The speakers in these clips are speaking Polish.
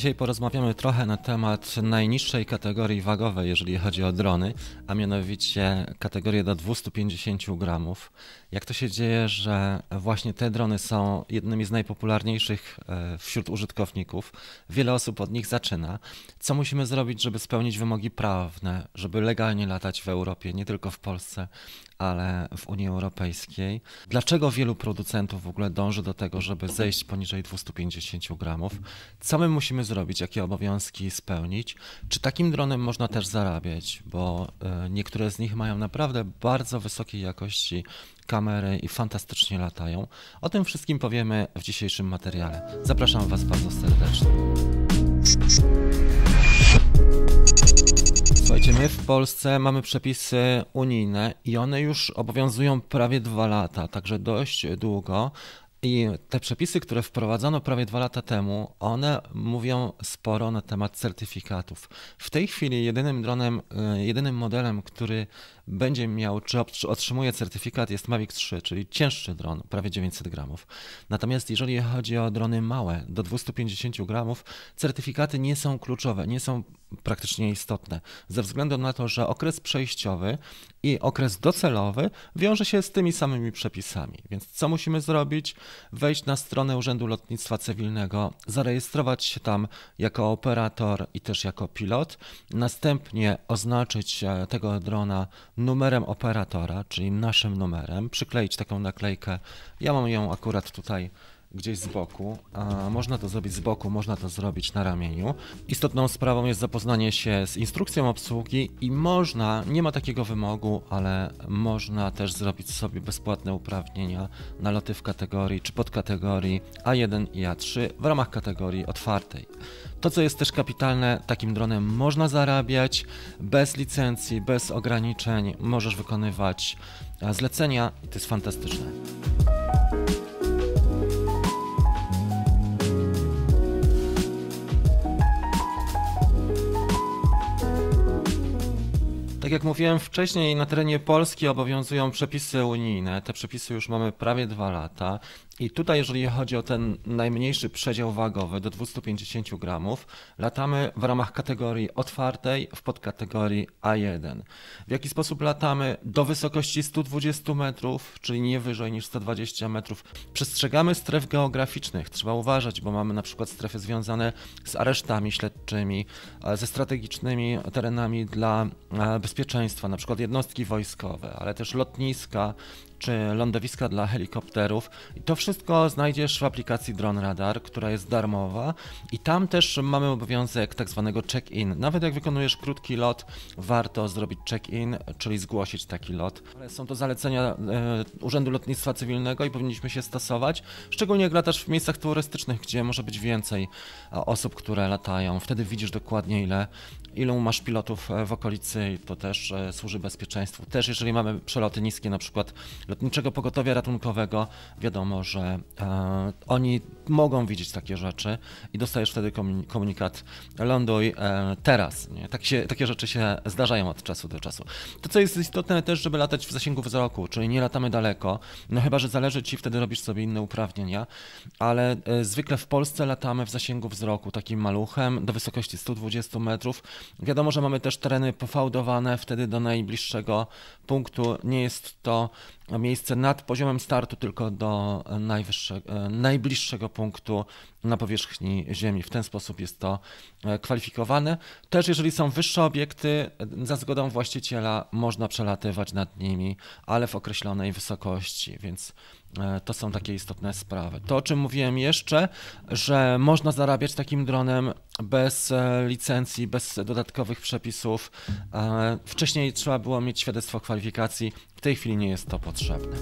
Dzisiaj porozmawiamy trochę na temat najniższej kategorii wagowej, jeżeli chodzi o drony, a mianowicie kategorię do 250 gramów. Jak to się dzieje, że właśnie te drony są jednymi z najpopularniejszych e, wśród użytkowników? Wiele osób od nich zaczyna. Co musimy zrobić, żeby spełnić wymogi prawne, żeby legalnie latać w Europie, nie tylko w Polsce, ale w Unii Europejskiej? Dlaczego wielu producentów w ogóle dąży do tego, żeby zejść poniżej 250 gramów? Co my musimy zrobić, jakie obowiązki spełnić. Czy takim dronem można też zarabiać? Bo e, niektóre z nich mają naprawdę bardzo wysokiej jakości kamery i fantastycznie latają. O tym wszystkim powiemy w dzisiejszym materiale. Zapraszam Was bardzo serdecznie. Słuchajcie, my w Polsce mamy przepisy unijne i one już obowiązują prawie dwa lata, także dość długo, i te przepisy, które wprowadzono prawie dwa lata temu, one mówią sporo na temat certyfikatów. W tej chwili jedynym dronem, e, jedynym modelem, który będzie miał, czy otrzymuje certyfikat jest Mavic 3, czyli cięższy dron, prawie 900 gramów. Natomiast jeżeli chodzi o drony małe, do 250 gramów, certyfikaty nie są kluczowe, nie są praktycznie istotne, ze względu na to, że okres przejściowy i okres docelowy wiąże się z tymi samymi przepisami. Więc co musimy zrobić? Wejść na stronę Urzędu Lotnictwa Cywilnego, zarejestrować się tam jako operator i też jako pilot, następnie oznaczyć e, tego drona numerem operatora, czyli naszym numerem, przykleić taką naklejkę. Ja mam ją akurat tutaj gdzieś z boku. A można to zrobić z boku, można to zrobić na ramieniu. Istotną sprawą jest zapoznanie się z instrukcją obsługi i można, nie ma takiego wymogu, ale można też zrobić sobie bezpłatne uprawnienia na loty w kategorii czy podkategorii A1 i A3 w ramach kategorii otwartej. To, co jest też kapitalne, takim dronem można zarabiać bez licencji, bez ograniczeń, możesz wykonywać zlecenia i to jest fantastyczne. Tak jak mówiłem wcześniej, na terenie Polski obowiązują przepisy unijne. Te przepisy już mamy prawie dwa lata. I tutaj, jeżeli chodzi o ten najmniejszy przedział wagowy do 250 gramów, latamy w ramach kategorii otwartej w podkategorii A1. W jaki sposób latamy? Do wysokości 120 metrów, czyli nie wyżej niż 120 metrów. Przestrzegamy stref geograficznych, trzeba uważać, bo mamy na przykład strefy związane z aresztami śledczymi, e, ze strategicznymi terenami dla e, bezpieczeństwa, na przykład jednostki wojskowe, ale też lotniska, czy lądowiska dla helikopterów. I to wszystko znajdziesz w aplikacji Drone Radar, która jest darmowa i tam też mamy obowiązek tak zwanego check-in. Nawet jak wykonujesz krótki lot, warto zrobić check-in, czyli zgłosić taki lot. Ale są to zalecenia e, Urzędu Lotnictwa Cywilnego i powinniśmy się stosować, szczególnie jak latasz w miejscach turystycznych, gdzie może być więcej e, osób, które latają. Wtedy widzisz dokładnie ile ilu masz pilotów e, w okolicy, to też e, służy bezpieczeństwu. Też jeżeli mamy przeloty niskie, na przykład lotniczego pogotowia ratunkowego, wiadomo, że e, oni mogą widzieć takie rzeczy i dostajesz wtedy komunikat ląduj e, teraz. Nie? Tak się, takie rzeczy się zdarzają od czasu do czasu. To co jest istotne też, żeby latać w zasięgu wzroku, czyli nie latamy daleko, no chyba, że zależy Ci, wtedy robisz sobie inne uprawnienia, ale e, zwykle w Polsce latamy w zasięgu wzroku takim maluchem do wysokości 120 metrów, Wiadomo, że mamy też tereny pofałdowane wtedy do najbliższego punktu. Nie jest to miejsce nad poziomem startu, tylko do e, najbliższego punktu na powierzchni Ziemi. W ten sposób jest to e, kwalifikowane. Też jeżeli są wyższe obiekty, e, za zgodą właściciela można przelatywać nad nimi, ale w określonej wysokości, więc e, to są takie istotne sprawy. To, o czym mówiłem jeszcze, że można zarabiać takim dronem bez licencji, bez dodatkowych przepisów. Wcześniej trzeba było mieć świadectwo kwalifikacji, w tej chwili nie jest to potrzebne.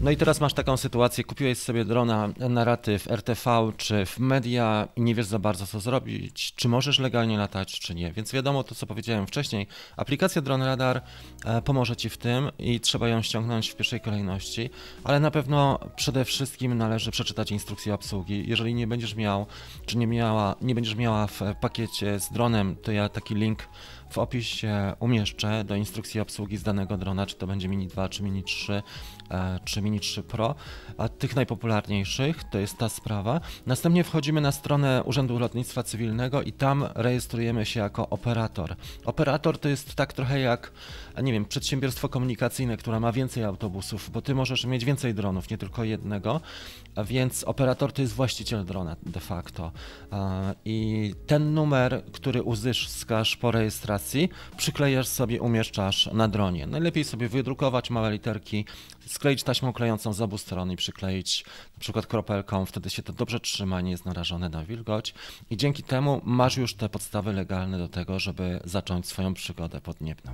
No i teraz masz taką sytuację, kupiłeś sobie drona na raty w RTV czy w media i nie wiesz za bardzo co zrobić, czy możesz legalnie latać czy nie. Więc wiadomo to co powiedziałem wcześniej, aplikacja Drone Radar e, pomoże Ci w tym i trzeba ją ściągnąć w pierwszej kolejności, ale na pewno przede wszystkim należy przeczytać instrukcję obsługi. Jeżeli nie będziesz miał, czy nie miała, nie będziesz miała w pakiecie z dronem, to ja taki link w opisie umieszczę do instrukcji obsługi z danego drona, czy to będzie Mini 2, czy Mini 3, e, czy Mini 3 Pro, a tych najpopularniejszych to jest ta sprawa. Następnie wchodzimy na stronę Urzędu Lotnictwa Cywilnego i tam rejestrujemy się jako operator. Operator to jest tak trochę jak, nie wiem, przedsiębiorstwo komunikacyjne, które ma więcej autobusów, bo ty możesz mieć więcej dronów, nie tylko jednego, więc operator to jest właściciel drona de facto. I ten numer, który uzyskasz po rejestracji, aplikacji, przyklejasz sobie, umieszczasz na dronie. Najlepiej sobie wydrukować małe literki, skleić taśmą klejącą z obu stron i przykleić na przykład kropelką, wtedy się to dobrze trzyma, nie jest narażone na wilgoć i dzięki temu masz już te podstawy legalne do tego, żeby zacząć swoją przygodę pod niebem.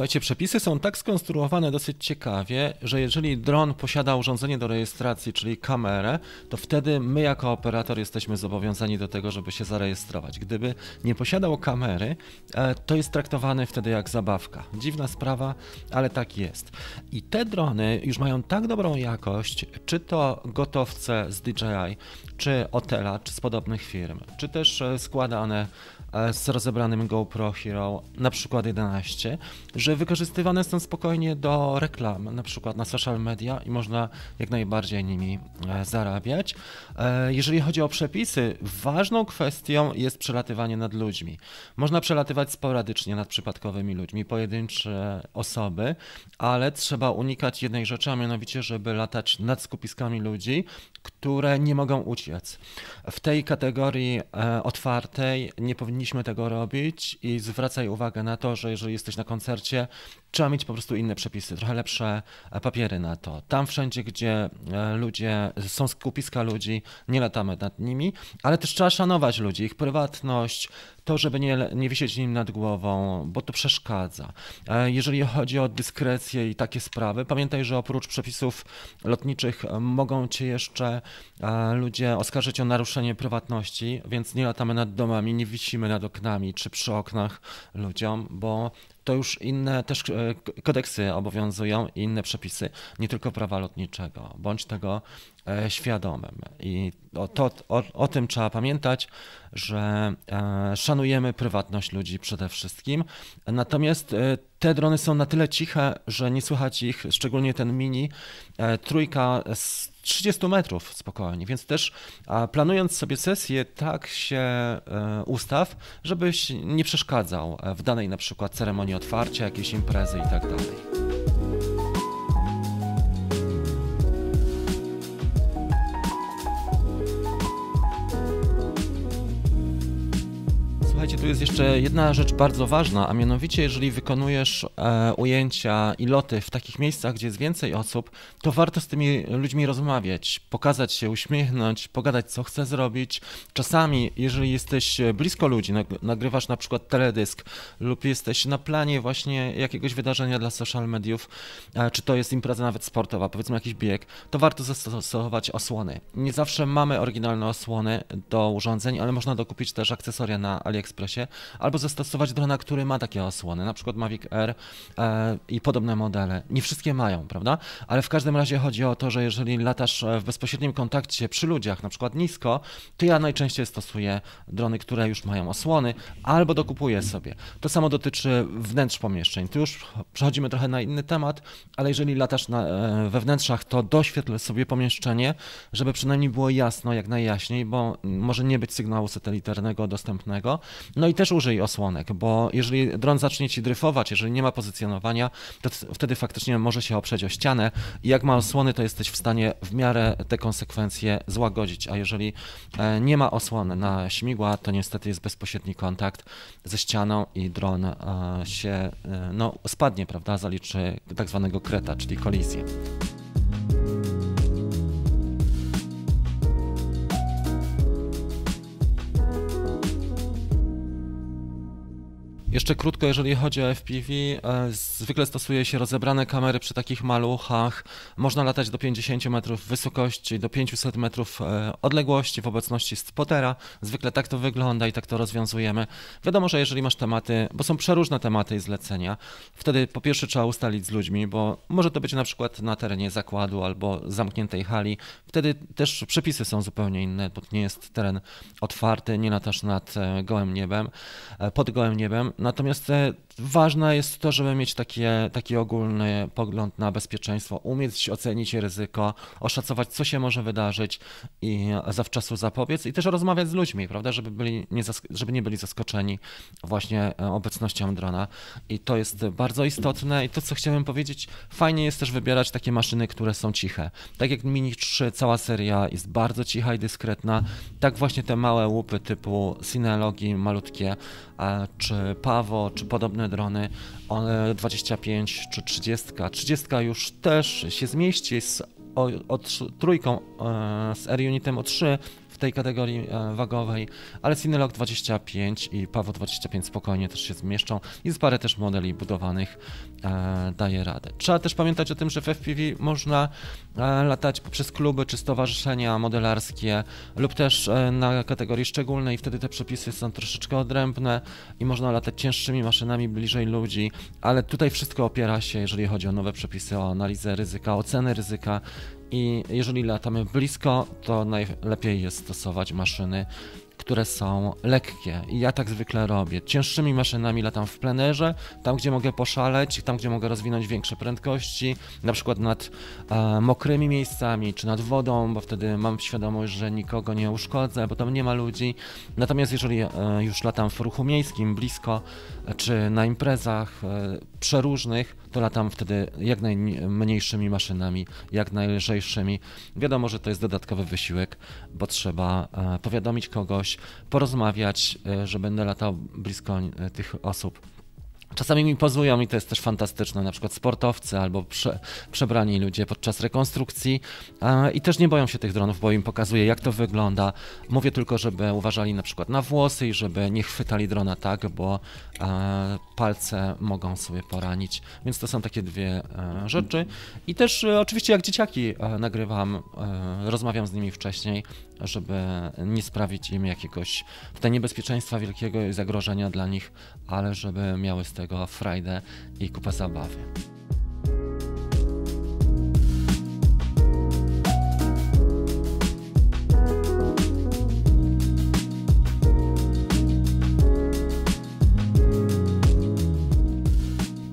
Słuchajcie, przepisy są tak skonstruowane dosyć ciekawie, że jeżeli dron posiada urządzenie do rejestracji, czyli kamerę, to wtedy my jako operator jesteśmy zobowiązani do tego, żeby się zarejestrować. Gdyby nie posiadał kamery, e, to jest traktowany wtedy jak zabawka. Dziwna sprawa, ale tak jest. I te drony już mają tak dobrą jakość, czy to gotowce z DJI, czy Otela, czy z podobnych firm, czy też e, składane E, z rozebranym GoPro Hero, na przykład 11, że wykorzystywane są spokojnie do reklam, na przykład na social media i można jak najbardziej nimi e, zarabiać. E, jeżeli chodzi o przepisy, ważną kwestią jest przelatywanie nad ludźmi. Można przelatywać sporadycznie nad przypadkowymi ludźmi, pojedyncze osoby, ale trzeba unikać jednej rzeczy, a mianowicie, żeby latać nad skupiskami ludzi, które nie mogą uciec. W tej kategorii otwartej nie powinni powinniśmy tego robić i zwracaj uwagę na to, że jeżeli jesteś na koncercie, trzeba mieć po prostu inne przepisy, trochę lepsze e, papiery na to. Tam wszędzie, gdzie e, ludzie, są skupiska ludzi, nie latamy nad nimi, ale też trzeba szanować ludzi, ich prywatność, to, żeby nie, nie wisieć nim nad głową, bo to przeszkadza. E, jeżeli chodzi o dyskrecję i takie sprawy, pamiętaj, że oprócz przepisów lotniczych mogą cię jeszcze ludzie oskarżyć o naruszenie prywatności, więc nie latamy nad domami, nie wisimy nad oknami czy przy oknach ludziom, bo to już inne też e, kodeksy obowiązują, inne przepisy, nie tylko prawa lotniczego, bądź tego, E, świadomym. I o, to, o, o tym trzeba pamiętać, że e, szanujemy prywatność ludzi przede wszystkim. Natomiast e, te drony są na tyle ciche, że nie słychać ich, szczególnie ten mini, trójka z 30 metrów spokojnie, więc też planując sobie sesję, tak się ustaw, żebyś nie przeszkadzał w danej na przykład ceremonii otwarcia, jakiejś imprezy i tak dalej. Słuchajcie, tu jest jeszcze jedna rzecz bardzo ważna, a mianowicie, jeżeli wykonujesz e, ujęcia i loty w takich miejscach, gdzie jest więcej osób, to warto z tymi ludźmi rozmawiać, pokazać się, uśmiechnąć, pogadać, co chce zrobić. Czasami, jeżeli jesteś blisko ludzi, nagrywasz na przykład teledysk lub jesteś na planie właśnie jakiegoś wydarzenia dla social mediów, e, czy to jest impreza nawet sportowa, powiedzmy jakiś bieg, to warto zastosować osłony. Nie zawsze mamy oryginalne osłony do urządzeń, ale można dokupić też akcesoria na AliExpress AliExpressie, albo zastosować drona, który ma takie osłony, na przykład Mavic Air e, i podobne modele. Nie wszystkie mają, prawda? Ale w każdym razie chodzi o to, że jeżeli latasz e, w bezpośrednim kontakcie przy ludziach, na przykład nisko, to ja najczęściej stosuję drony, które już mają osłony, albo dokupuję sobie. To samo dotyczy wnętrz pomieszczeń. Tu już przechodzimy trochę na inny temat, ale jeżeli latasz na, e, we wnętrzach, to doświetl sobie pomieszczenie, żeby przynajmniej było jasno, jak najjaśniej, bo może nie być sygnału satelitarnego dostępnego, no i też użyj osłonek, bo jeżeli dron zacznie ci dryfować, jeżeli nie ma pozycjonowania, to wtedy faktycznie może się oprzeć o ścianę i jak ma osłony, to jesteś w stanie w miarę te konsekwencje złagodzić, a jeżeli e, nie ma osłony na śmigła, to niestety jest bezpośredni kontakt ze ścianą i dron e, się e, no, spadnie, prawda, zaliczy tak zwanego kreta, czyli kolizję. Jeszcze krótko, jeżeli chodzi o FPV, e, zwykle stosuje się rozebrane kamery przy takich maluchach. Można latać do 50 metrów wysokości, do 500 metrów e, odległości w obecności spotera. Zwykle tak to wygląda i tak to rozwiązujemy. Wiadomo, że jeżeli masz tematy, bo są przeróżne tematy i zlecenia, wtedy po pierwsze trzeba ustalić z ludźmi, bo może to być na przykład na terenie zakładu albo zamkniętej hali. Wtedy też przepisy są zupełnie inne, bo nie jest teren otwarty, nie latasz nad e, gołym niebem, pod gołym niebem. Natomiast e, ważne jest to, żeby mieć takie, taki ogólny pogląd na bezpieczeństwo, umieć ocenić ryzyko, oszacować, co się może wydarzyć i zawczasu zapobiec i też rozmawiać z ludźmi, prawda, żeby, byli nie żeby nie byli zaskoczeni właśnie e, obecnością drona. I to jest bardzo istotne i to, co chciałem powiedzieć, fajnie jest też wybierać takie maszyny, które są ciche. Tak jak Mini 3, cała seria jest bardzo cicha i dyskretna, tak właśnie te małe łupy typu Synology, malutkie, czy Pawo, czy podobne drony, 25 e, czy 30. 30 już też się zmieści z o, e, o, trójką z Air Unitem O3 tej kategorii e, wagowej, ale Cinelog 25 i Pawo 25 spokojnie też się zmieszczą. Jest parę też modeli budowanych, e, daje radę. Trzeba też pamiętać o tym, że w FPV można e, latać poprzez kluby czy stowarzyszenia modelarskie lub też na kategorii szczególnej, wtedy te przepisy są troszeczkę odrębne i można latać cięższymi maszynami bliżej ludzi, ale tutaj wszystko opiera się, jeżeli chodzi o nowe przepisy, o analizę ryzyka, ocenę ryzyka i jeżeli latamy blisko, to najlepiej jest stosować maszyny, które są lekkie. I ja tak zwykle robię. Cięższymi maszynami latam w plenerze, tam gdzie mogę poszaleć, tam gdzie mogę rozwinąć większe prędkości, na przykład nad e, mokrymi miejscami czy nad wodą, bo wtedy mam świadomość, że nikogo nie uszkodzę, bo tam nie ma ludzi. Natomiast jeżeli e, już latam w ruchu miejskim, blisko, e, czy na imprezach e, przeróżnych, to latam wtedy jak najmniejszymi maszynami, jak najlżejszymi. Wiadomo, że to jest dodatkowy wysiłek, bo trzeba e, powiadomić kogoś, porozmawiać, e, że będę latał blisko e, tych osób. Czasami mi pozują i to jest też fantastyczne, na przykład sportowcy albo prze, przebrani ludzie podczas rekonstrukcji i też nie boją się tych dronów, bo im pokazuję jak to wygląda. Mówię tylko, żeby uważali na przykład na włosy i żeby nie chwytali drona tak, bo palce mogą sobie poranić. Więc to są takie dwie e, rzeczy. I też e, oczywiście jak dzieciaki e, nagrywam, rozmawiam z nimi wcześniej, żeby nie sprawić im jakiegoś tutaj niebezpieczeństwa wielkiego i zagrożenia dla nich, ale żeby miały z tego Friday i kupę zabawy.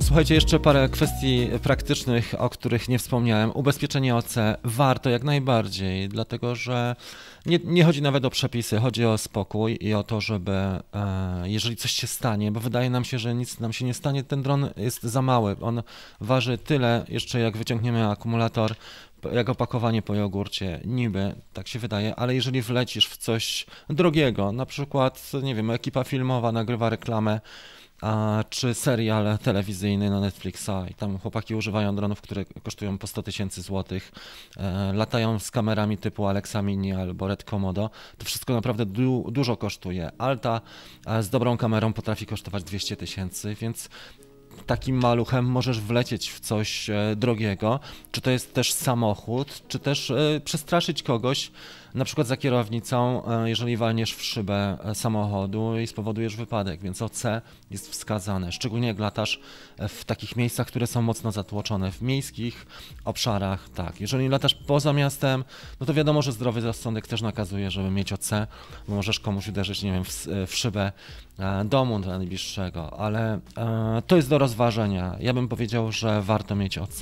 Słuchajcie, jeszcze parę kwestii praktycznych, o których nie wspomniałem. Ubezpieczenie OC warto jak najbardziej, dlatego że nie, nie, chodzi nawet o przepisy, chodzi o spokój i o to, żeby e, jeżeli coś się stanie, bo wydaje nam się, że nic nam się nie stanie, ten dron jest za mały. On waży tyle jeszcze jak wyciągniemy akumulator, jak opakowanie po jogurcie, niby, tak się wydaje, ale jeżeli wlecisz w coś drogiego, na przykład, nie wiem, ekipa filmowa nagrywa reklamę, a, czy serial telewizyjny na Netflixa i tam chłopaki używają dronów, które kosztują po 100 tysięcy złotych, e, latają z kamerami typu Alexa Mini albo Red Komodo, to wszystko naprawdę du dużo kosztuje. Alta e, z dobrą kamerą potrafi kosztować 200 tysięcy, więc takim maluchem możesz wlecieć w coś e, drogiego. Czy to jest też samochód, czy też e, przestraszyć kogoś, na przykład za kierownicą, e, jeżeli walniesz w szybę e, samochodu i spowodujesz wypadek, więc OC jest wskazane, szczególnie jak latasz w takich miejscach, które są mocno zatłoczone, w miejskich obszarach, tak. Jeżeli latasz poza miastem, no to wiadomo, że zdrowy rozsądek też nakazuje, żeby mieć OC, bo możesz komuś uderzyć, nie wiem, w, w szybę e, domu najbliższego, ale e, to jest do rozważenia. Ja bym powiedział, że warto mieć OC,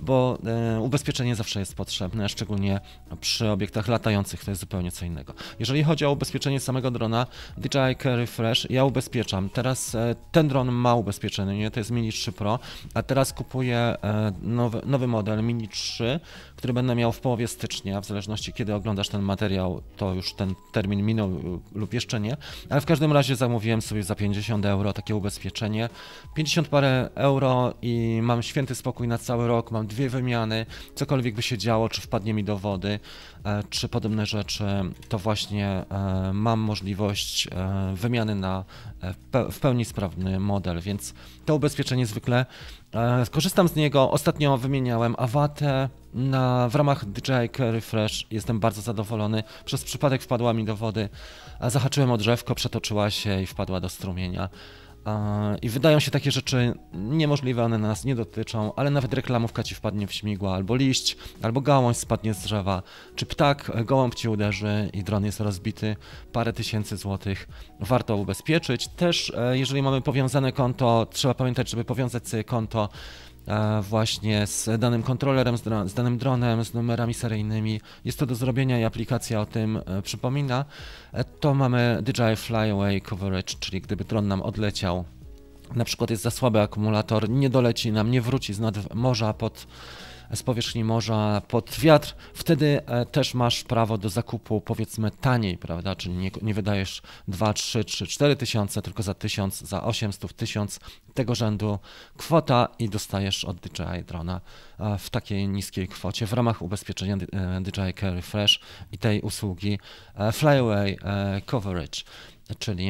bo e, ubezpieczenie zawsze jest potrzebne, szczególnie przy obiektach latających, to jest zupełnie co innego. Jeżeli chodzi o ubezpieczenie samego drona, DJI Carry Fresh, ja ubezpieczam. Teraz e, ten dron ma ubezpieczenie, nie? to jest mini Mini 3 Pro, a teraz kupuję e, nowy, nowy model Mini 3, który będę miał w połowie stycznia, w zależności kiedy oglądasz ten materiał, to już ten termin minął e, lub jeszcze nie, ale w każdym razie zamówiłem sobie za 50 euro takie ubezpieczenie, 50 parę euro i mam święty spokój na cały rok, mam dwie wymiany, cokolwiek by się działo, czy wpadnie mi do wody, czy e, podobne rzeczy, to właśnie mam możliwość wymiany na w pełni sprawny model, więc to ubezpieczenie niezwykle. Skorzystam e, z niego. Ostatnio wymieniałem awatę na, w ramach DJI Refresh. Jestem bardzo zadowolony. Przez przypadek wpadła mi do wody. E, zahaczyłem o drzewko, przetoczyła się i wpadła do strumienia. I wydają się takie rzeczy niemożliwe, one nas nie dotyczą, ale nawet reklamówka ci wpadnie w śmigła, albo liść, albo gałąź spadnie z drzewa, czy ptak, gołąb ci uderzy i dron jest rozbity, parę tysięcy złotych warto ubezpieczyć. Też e, jeżeli mamy powiązane konto, trzeba pamiętać, żeby powiązać sobie konto E, właśnie z danym kontrolerem, z, danym dronem, z numerami seryjnymi. Jest to do zrobienia i aplikacja o tym e, przypomina. E, to mamy DJI Flyaway Coverage, czyli gdyby dron nam odleciał, na przykład jest za słaby akumulator, nie doleci nam, nie wróci z nad morza pod z powierzchni morza pod wiatr, wtedy e, też masz prawo do zakupu powiedzmy taniej, prawda? Czyli nie, nie wydajesz 2, 3 czy 4 tysiące, tylko za 1000, za 800, 1000 tego rzędu kwota i dostajesz od DJI drona e, w takiej niskiej kwocie w ramach ubezpieczenia DJI e, Care Fresh i tej usługi Flyaway Coverage, czyli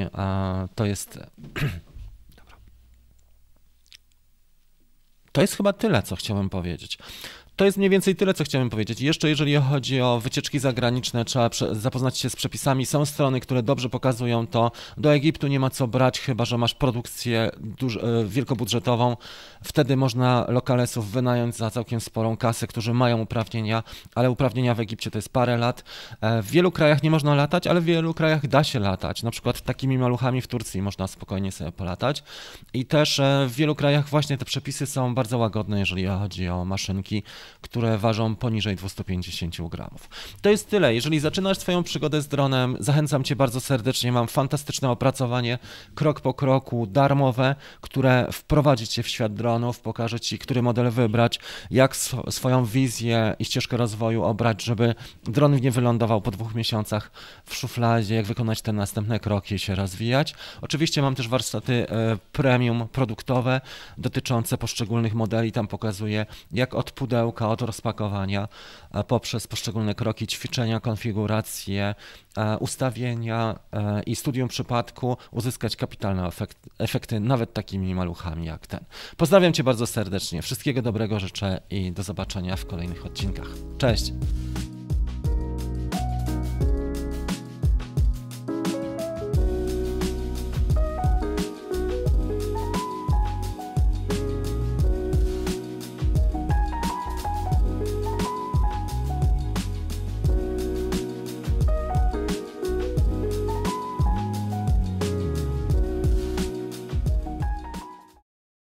to jest To jest chyba tyle, co chciałem powiedzieć to jest mniej więcej tyle, co chciałem powiedzieć. Jeszcze jeżeli chodzi o wycieczki zagraniczne, trzeba zapoznać się z przepisami. Są strony, które dobrze pokazują to. Do Egiptu nie ma co brać, chyba że masz produkcję e, wielkobudżetową. Wtedy można lokalesów wynająć za całkiem sporą kasę, którzy mają uprawnienia, ale uprawnienia w Egipcie to jest parę lat. E, w wielu krajach nie można latać, ale w wielu krajach da się latać. Na przykład takimi maluchami w Turcji można spokojnie sobie polatać. I też e, w wielu krajach właśnie te przepisy są bardzo łagodne, jeżeli chodzi o maszynki które ważą poniżej 250 gramów. To jest tyle. Jeżeli zaczynasz swoją przygodę z dronem, zachęcam cię bardzo serdecznie. Mam fantastyczne opracowanie krok po kroku, darmowe, które wprowadzi cię w świat dronów, pokaże ci, który model wybrać, jak sw swoją wizję i ścieżkę rozwoju obrać, żeby dron nie wylądował po dwóch miesiącach w szufladzie, jak wykonać te następne kroki i się rozwijać. Oczywiście mam też warsztaty e, premium produktowe dotyczące poszczególnych modeli. Tam pokazuję, jak od pudełka pudełka, od rozpakowania, e, poprzez poszczególne kroki ćwiczenia, konfiguracje, e, ustawienia e, i studium przypadku uzyskać kapitalne efekty, efekty nawet takimi maluchami jak ten. Pozdrawiam Cię bardzo serdecznie, wszystkiego dobrego życzę i do zobaczenia w kolejnych odcinkach. Cześć!